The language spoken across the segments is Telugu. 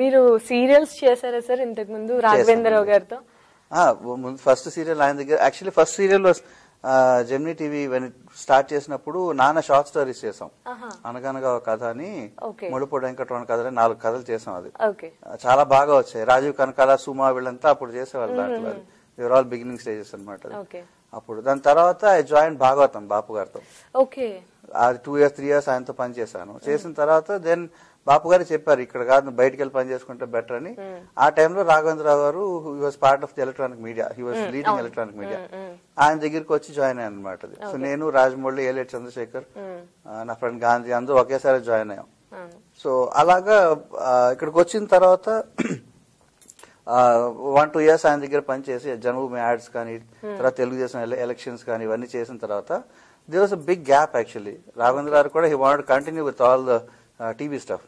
మీరు సీరియల్స్ చేశారా సార్ ఇంతకు ముందు రాఘవేంద్రరావు గారితో ఫస్ట్ సీరియల్ ఆయన దగ్గర యాక్చువల్లీ ఫస్ట్ సీరియల్ లో జెమినీ టీవీ స్టార్ట్ చేసినప్పుడు నాన్న షార్ట్ స్టోరీస్ చేసాం అనగనగా ఒక కథ అని ముడిపొడి వెంకటరమణ కథ నాలుగు కథలు చేసాం అది చాలా బాగా వచ్చాయి రాజీవ్ కనకాల సుమా వీళ్ళంతా అప్పుడు చేసేవాళ్ళు దాంట్లో యువర్ ఆల్ బిగినింగ్ స్టేజెస్ అనమాట అప్పుడు దాని తర్వాత ఐ జాయిన్ భాగవతం బాపు గారితో అది టూ ఇయర్స్ త్రీ ఇయర్స్ ఆయనతో పని చేశాను చేసిన తర్వాత దెన్ బాపు గారు చెప్పారు ఇక్కడ కాదు బయటకు వెళ్ళి పని చేసుకుంటే బెటర్ అని ఆ టైంలో రాఘవేంద్రరావు గారు he was part of the electronic media he was leading electronic media ఆయన దగ్గరికి వచ్చి జాయిన్ అయ్యాను అనమాట సో నేను రాజమౌళి ఏలేటి చంద్రశేఖర్ నా ఫ్రెండ్ గాంధీ అందరూ ఒకేసారి జాయిన్ అయ్యాం సో అలాగా ఇక్కడికి వచ్చిన తర్వాత వన్ టూ ఇయర్స్ ఆయన దగ్గర పనిచేసి జన్మభూమి యాడ్స్ కానీ తర్వాత తెలుగుదేశం ఎలక్షన్స్ కానీ ఇవన్నీ చేసిన తర్వాత there was a big gap actually Raghavendra garu కూడా he want continue with all the TV staff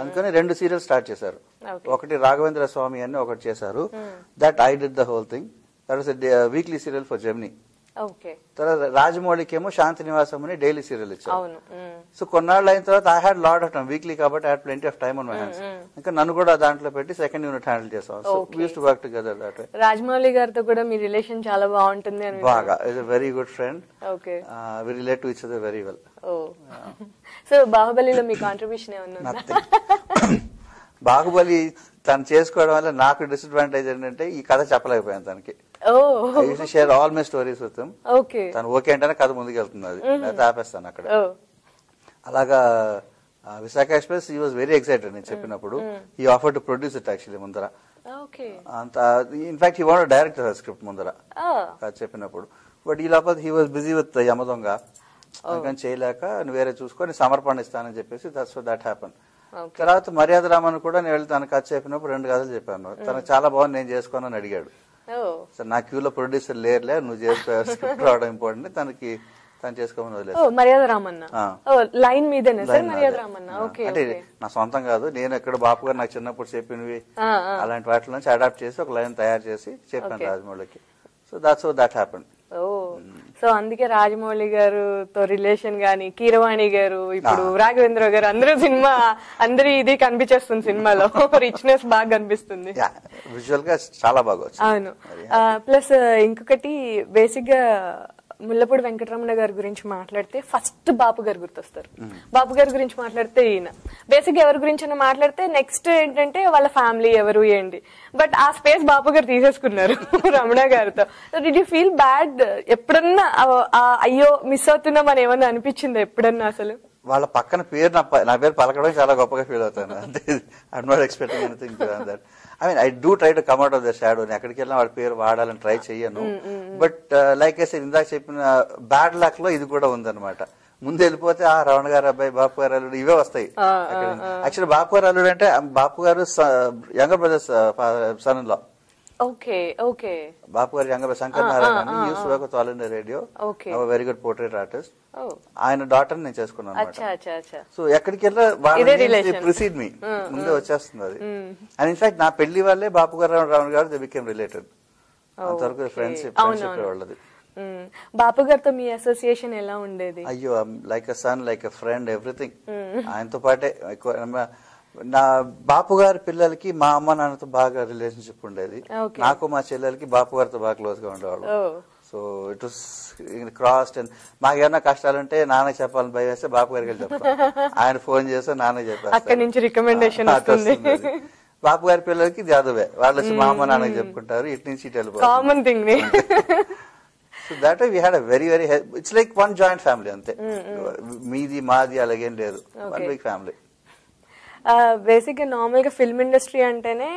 అందుకని రెండు సీరియల్ స్టార్ట్ చేశారు ఒకటి రాఘవేంద్ర స్వామి అని ఒకటి చేశారు that I did the whole thing తర్వాత వీక్లీ సీరియల్ ఫర్ జర్మనీ తర్వాత రాజమౌళికి ఏమో శాంతి నివాసం అని డైలీ సీరియల్ ఇచ్చారు సో కొన్నాళ్ళు అయిన తర్వాత I had lot of weekly కాబట్టి I plenty of time my hands ఇంకా నన్ను కూడా దాంట్లో పెట్టి సెకండ్ యూనిట్ హ్యాండిల్ చేసాం వర్క్ టుగెదర్ రాజమౌళి గారితో కూడా మీ రిలేషన్ చాలా బాగుంటుంది బాగా is a very good friend okay we relate to each other very well so బాహుబలిలో మీ కాంట్రిబ్యూషన్ ఏమన్నా బాహుబలి తను చేసుకోవడం వల్ల నాకు డిసడ్వాంటేజ్ ఏంటంటే ఈ కథ చెప్పలేకపోయాను తనకి share all my stories with తను ఓకే అంటేనే కథ ముందుకెళ్తుంది అది ఆపేస్తాను అక్కడ అలాగా Visakha express he was very excited నేను చెప్పినప్పుడు he offer to produce it actually ముందర అంత in fact he want director script ముందర చెప్పినప్పుడు బట్ ఈ లోపల he was busy with Yamadonga అందుకని oh. చేయలేక వేరే చూసుకొని సమర్పణ ఇస్తానని చెప్పేసి దట్స్ దట్ హ్యాపన్ తర్వాత మర్యాద రామన్ కూడా నేను వెళ్ళి తన కథ చెప్పినప్పుడు రెండు కథలు చెప్పాను hmm. తనకు చాలా బాగుంది నేను చేసుకోనని అడిగాడు సార్ oh. నా క్యూలో ప్రొడ్యూసర్ లేరులే నువ్వు చేసుకో రావడం ఇంపార్టెంట్ తనకి తను చేసుకోమని వదిలేదు oh, మర్యాద రామన్న లైన్ మీదనే మర్యాద రామన్న అంటే నా సొంతం కాదు నేను ఎక్కడ బాపు గారు నాకు చిన్నప్పుడు చెప్పినవి అలాంటి వాటి నుంచి అడాప్ట్ చేసి ఒక లైన్ తయారు చేసి చెప్పాను రాజమౌళికి so that's that happened so అందుకే రాజమౌళి గారు తో రిలేషన్ గాని కీరవాణి గారు ఇప్పుడు రాఘవేంద్ర గారు అందరూ సినిమా అందరి ఇది కనిపించేస్తుంది సినిమాలో రిచ్నెస్ బాగా కనిపిస్తుంది విజువల్ గా చాలా బాగా అవును ప్లస్ ఇంకొకటి బేసిక్ గా ముల్లపూడి వెంకటరమణ గారి గురించి మాట్లాడితే ఫస్ట్ బాపు గారు గుర్తొస్తారు బాపు గారి గురించి మాట్లాడితే ఈయన బేసిక్ ఎవరి గురించి మాట్లాడితే నెక్స్ట్ ఏంటంటే వాళ్ళ ఫ్యామిలీ ఎవరు ఏంటి బట్ ఆ స్పేస్ బాపు గారు తీసేసుకున్నారు రమణ గారితో డి యూ ఫీల్ బ్యాడ్ ఎప్పుడన్నా అయ్యో మిస్ అవుతున్నా అని ఏమన్నా అనిపించిందా ఎప్పుడన్నా అసలు వాళ్ళ పక్కన పేరు నా నా పేరు పలకడం చాలా గొప్పగా ఫీల్ అవుతాను అంతే I not expecting anything that I mean I do try to come out of the shadow నేను ఎక్కడికి వెళ్ళినా వాడి పేరు వాడాలని ట్రై చేయను బట్ లైక్ ఐ ఇందాక చెప్పిన బ్యాడ్ uh, లక్ లో ఇది కూడా ఉందన్నమాట ముందు వెళ్ళిపోతే ఆ రవణ గారు అబ్బాయి బాపు గారు అల్లుడు ఇవే వస్తాయి యాక్చువల్లీ బాపు గారు అల్లుడు అంటే బాపు గారు యంగర్ బ్రదర్స్ సన్ లో బాపు గారి యంగ Shankar Narayana uses all India radio very good portrait artist ఆయన డాటర్ నేను చేసుకున్నాను సో ఎక్కడికి వెళ్ళా ప్రిసీడ్ మీ ముందే వచ్చేస్తుంది అది అండ్ ఇన్ఫాక్ట్ నా పెళ్లి వాళ్ళే బాపు garu Ravana garu they became related అంతవరకు ఫ్రెండ్షిప్ ఫ్రెండ్షిప్ వాళ్ళది బాపు గారితో మీ అసోసియేషన్ ఎలా ఉండేది అయ్యో like a son like a friend everything ఆయనతో పాటే ఎక్కువ నా బాపు గారి పిల్లలకి మా అమ్మ నాన్నతో బాగా రిలేషన్షిప్ ఉండేది నాకు మా చెల్లెలకి బాపు గారితో బాగా క్లోజ్ గా ఉండేవాళ్ళు సో ఇట్ క్రాస్ మాకు ఏమైనా కష్టాలు ఉంటే నాన్న చెప్పాలని భయం వేస్తే బాపు గారికి వెళ్ళి చెప్తాను ఆయన ఫోన్ చేస్తే నాన్న చెప్పారు నుంచి రికమెండేషన్ బాపు గారి పిల్లలకి ఇది వాళ్ళు వచ్చి మా అమ్మ hmm. నాన్నకి చెప్పుకుంటారు ఇటు నుంచి ఇటు వెళ్ళిపోతారు so that we had a very very it's like one joint family అంతే hmm, hmm. మీది మాది అలాగేం లేదు వన్ బిగ్ ఫ్యామిలీ బేసిక్గా నార్మల్గా ఫిల్మ్ ఇండస్ట్రీ అంటేనే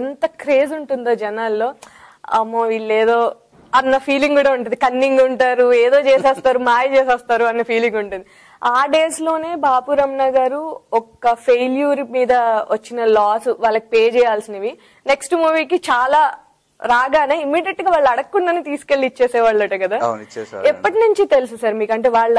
ఎంత క్రేజ్ ఉంటుందో జనాల్లో అమ్మో ఏదో అన్న ఫీలింగ్ కూడా ఉంటుంది కన్నింగ్ ఉంటారు ఏదో చేసేస్తారు మాయ చేసేస్తారు అన్న ఫీలింగ్ ఉంటుంది ఆ డేస్ లోనే బాపు రమణ గారు ఒక్క ఫెయిల్యూర్ మీద వచ్చిన లాస్ వాళ్ళకి పే చేయాల్సినవి నెక్స్ట్ మూవీకి చాలా రాగానే ఇమీడియట్ గా వాళ్ళు అడగకుండానే తీసుకెళ్లి వాళ్ళట కదా ఎప్పటి నుంచి తెలుసు సార్ మీకు అంటే వాళ్ళ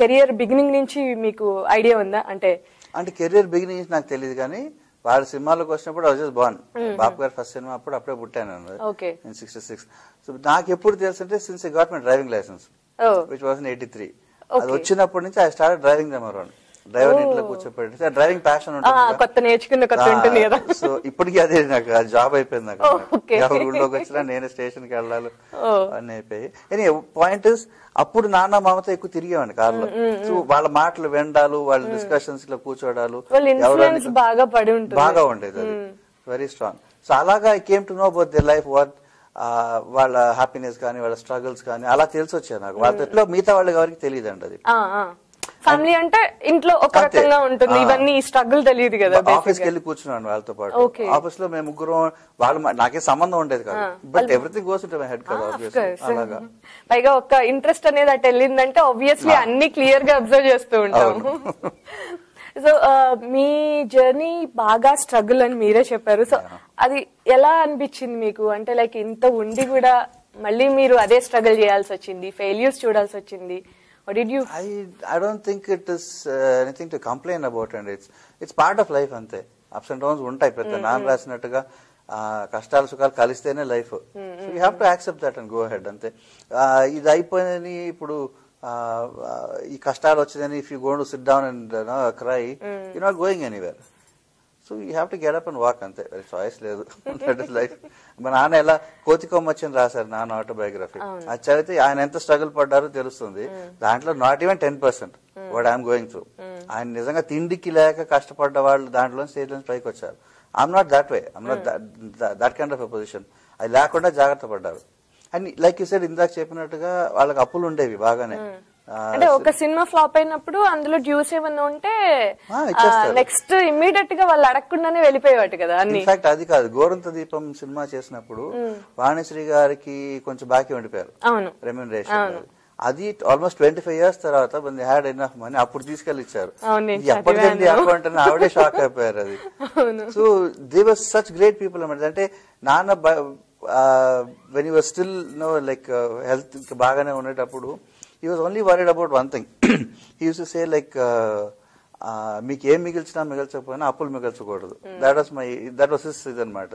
కెరియర్ బిగినింగ్ నుంచి మీకు ఐడియా ఉందా అంటే అంటే కెరీర్ బిగినింగ్ నాకు తెలియదు కానీ వారి సినిమాలకు వచ్చినప్పుడు వాజ్ బాన్ బాబు గారు ఫస్ట్ సినిమా అప్పుడు అప్పుడే పుట్టాను సిక్స్టీ సిక్స్ సో నాకు ఎప్పుడు తెలుసు అంటే since I got my driving licence which was eighty three అది వచ్చినప్పటి నుంచి I start driving them around driver ఇంట్లో కూర్చోపెట్టి డ్రైవింగ్ ప్యాషన్ కొత్త నేర్చుకున్న కొత్త సో ఇప్పటికీ అదే నాకు జాబ్ అయిపోయింది నాకు ఊళ్ళోకి వచ్చినా నేనే స్టేషన్ కి వెళ్ళాలి అని అయిపోయి ఎనీ పాయింట్ ఇస్ అప్పుడు నాన్న మామతో ఎక్కువ కార్ లో సో వాళ్ళ మాటలు వినడాలు వాళ్ళ డిస్కషన్స్ లో కూర్చోడాలు బాగా పడి బాగా ఉండేది వెరీ స్ట్రాంగ్ సో అలాగా I came to know about the life what వాళ్ళ హ్యాపీనెస్ కానీ వాళ్ళ స్ట్రగుల్స్ కానీ అలా తెలిసి వచ్చాయి నాకు వాళ్ళ మిగతా వాళ్ళకి ఎవరికి తెలియదు అండి అది ఫ్యామిలీ అంటే ఇంట్లో ఒక రకంగా ఉంటుంది ఇవన్నీ స్ట్రగుల్ తెలియదు కదా ఆఫీస్ వెళ్ళి కూర్చున్నాను వాళ్ళతో పాటు ఆఫీస్ లో మేము ముగ్గురం వాళ్ళు నాకే సంబంధం ఉండేది కాదు but everything goes my head కదా ah, అలాగా mm-hmm. పైగా ఒక ఇంట్రెస్ట్ అనేది అటు వెళ్ళిందంటే ఆబ్వియస్లీ ah. అన్ని క్లియర్ గా అబ్జర్వ్ చేస్తూ ఉంటాము సో uh, మీ జర్నీ బాగా స్ట్రగుల్ అని మీరే చెప్పారు సో అది ఎలా అనిపించింది మీకు అంటే లైక్ ఇంత ఉండి కూడా మళ్ళీ మీరు అదే స్ట్రగుల్ చేయాల్సి వచ్చింది ఫెయిల్యూర్స్ చూడాల్సి వచ్చింది or did you? I I don't think it is uh, anything to complain about, and it's it's part of life అంతే అప్స్ అండ్ డౌన్స్ ఉంటాయి పెద్ద mm-hmm. నాన్న రాసినట్టుగా కష్టాలు సుఖాలు కలిస్తేనే life so you have to accept that and go head అంతే ఇది అయిపోయినని ఇప్పుడు ఈ కష్టాలు వచ్చిందని if you gonna to sit down and cry you not going anywhere so you have to get up and walk అంతే చాయిస్ లేదు దట్ ఇస్ లైఫ్ మా నాన్న ఎలా కోతికొమ్మచ్చని రాశారు నాన్న ఆటోబయోగ్రఫీ అది చదివితే ఆయన ఎంత స్ట్రగుల్ పడ్డారో తెలుస్తుంది దాంట్లో not even ten percent what I'm going through ఆయన నిజంగా తిండికి లేక కష్టపడ్డ వాళ్ళు దాంట్లో స్టేజ్ పైకి వచ్చారు I'm not that way I'm not that kind of position అది లేకుండా జాగ్రత్త పడ్డారు అండ్ లైక్ యూ సైడ్ ఇందాక చెప్పినట్టుగా వాళ్ళకి అప్పులు ఉండేవి బాగానే అంటే ఒక సినిమా ఫ్లాప్ అయినప్పుడు అందులో డ్యూస్ ఏమన్నా ఉంటే నెక్స్ట్ ఇమ్మీడియట్ గా వాళ్ళు అడగకుండానే వెళ్ళిపోయేవాటి కదా ఇన్ఫాక్ట్ అది కాదు గోరంత దీపం సినిమా చేసినప్పుడు వాణిశ్రీ గారికి కొంచెం బాకీ ఉండిపోయారు అవును రెమ్యూనరేషన్ అది ఆల్మోస్ట్ ట్వంటీ ఫైవ్ ఇయర్స్ తర్వాత హ్యాడ్ హ్యాడ్ ఎనఫ్ మనీ అప్పుడు తీసుకెళ్లి ఇచ్చారు ఎప్పటికైంది అనుకుంటే ఆవిడే షాక్ అయిపోయారు అది so they were such great people అనమాట అంటే నాన్న when you still know like health బాగానే ఉండేటప్పుడు he was only worried about one thing he use say like మీకు ఏం మిగిల్చినా మిగల్చకపోయినా అప్పులు మిగల్చకూడదు that was my that was is ఇది అనమాట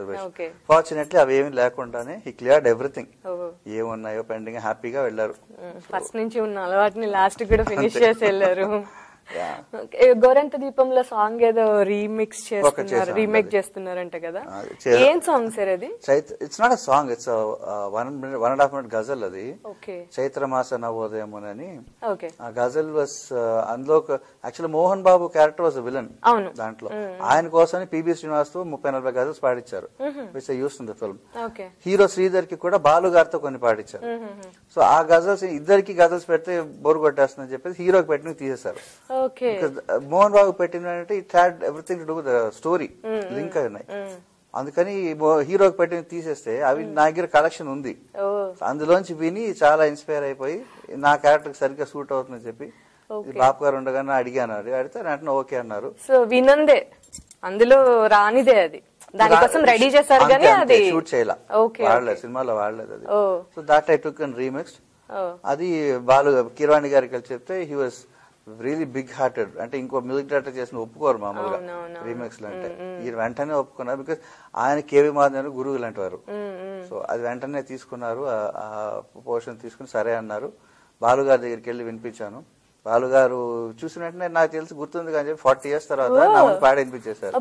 ఫార్చునేట్లీ అవి ఏమి లేకుండానే హీ క్లియర్డ్ ఎవ్రీథింగ్ ఏమున్నాయో పెండింగ్ హ్యాపీగా వెళ్ళారు ఫస్ట్ hmm. నుంచి ఉన్న అలవాటుని లాస్ట్ కూడా ఫినిష్ చేసి వెళ్ళారు గోరంత దీపంలో సాంగ్ ఏదో రీమిక్స్ చేస్తున్నారు రీమేక్ చేస్తున్నారంట కదా ఏం సాంగ్ సార్ అది it's not a song it's one one and half minute ghazal అది చైత్ర మాస నవోదయం అని ఆ గజల్ వాస్ అందులో actually Mohan Babu character was villain దాంట్లో ఆయన కోసం పిబి శ్రీనివాస్ ముప్పై నలభై గజల్స్ పాడించారు which use in the film hero Sridhar కి కూడా బాలు గారితో కొన్ని పాడించారు సో ఆ గజల్స్ ఇద్దరికి గజల్స్ పెడితే బోరు కొట్టేస్తుందని చెప్పేసి హీరోకి పెట్టిన తీసేశారు Uh, Mohan Babu పెట్టినంటే it had everything to do the story link అయినాయి అందుకని హీరోకి పెట్టిన తీసేస్తే అవి mm. నా దగ్గర కలెక్షన్ ఉంది అందులోంచి విని చాలా ఇన్స్పైర్ అయిపోయి నా క్యారెక్టర్ సరిగ్గా సూట్ అవుతుందని చెప్పి బాపు గారు ఉండగానే అడిగాను అడిగితే వెంటనే ఓకే అన్నారు సో వినందే అందులో రానిదే అది దానికోసం రెడీ చేశారు కానీ అది షూట్ చేయాలి వాడలేదు సినిమాలో వాడలేదు అది so that I took and remix అది బాలు కిరాణి గారికి వెళ్ళి చెప్తే he was really big hearted అంటే ఇంకో మ్యూజిక్ డైరెక్టర్ చేసిన ఒప్పుకోరు మామూలుగా రీమేక్స్ అంటే ఈయన వెంటనే ఒప్పుకున్నారు బికాస్ ఆయన కేవి మాధవన్ గురువు లాంటి వారు సో అది వెంటనే తీసుకున్నారు ఆ పోర్షన్ తీసుకుని సరే అన్నారు బాలుగారి దగ్గరికి వెళ్ళి వినిపించాను బాలుగారు చూసిన వెంటనే నాకు తెలిసి గుర్తుంది కానీ చెప్పి ఫార్టీ ఇయర్స్ తర్వాత నా పాడ వినిపించేశారు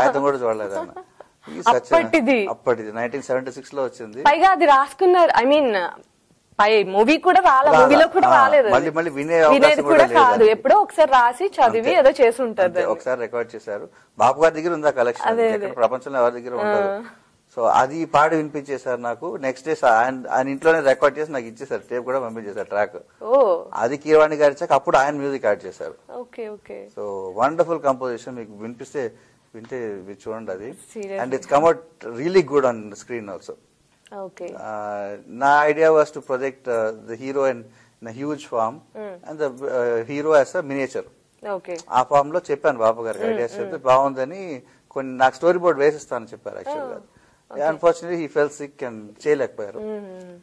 ఆయన కూడా చూడలేదు అన్న అప్పటిది అప్పటిది నైన్టీన్ సెవెంటీ సిక్స్ లో వచ్చింది పైగా అది రాసుకున్నారు ఐ మీన్ మూవీ కూడా రాలే మూవీలో కూడా రాలేదు మళ్ళీ మళ్ళీ వినే వినేది కూడా కాదు ఎప్పుడో ఒకసారి రాసి చదివి ఏదో చేసి ఉంటారు ఒకసారి రికార్డ్ చేశారు బాపు గారి దగ్గర ఉందా కలెక్షన్ ప్రపంచంలో ఎవరి దగ్గర ఉండదు సో అది పాడి వినిపించేసారు నాకు నెక్స్ట్ డే ఆయన ఇంట్లోనే రికార్డ్ చేసి నాకు ఇచ్చేసారు టేప్ కూడా పంపించేసారు ట్రాక్ అది కీరవాణి గారి అప్పుడు ఆయన మ్యూజిక్ యాడ్ చేశారు సో వండర్ఫుల్ కంపోజిషన్ మీకు వినిపిస్తే వింటే చూడండి అది and it's come out really good on screen also Okay. Uh, na idea was to project uh, the hero in, in a huge farm mm. and the uh, hero as a miniature. Okay ఆ ఫామ్ లో చెప్పాను బాబు గారికి ఐడియాస్ hmm, చెప్తే hmm. బాగుందని కొన్ని నాకు స్టోరీ బోర్డ్ వేసిస్తానని చెప్పారు యాక్చువల్గా unfortunately he fell sick and చేయలేకపోయారు hmm,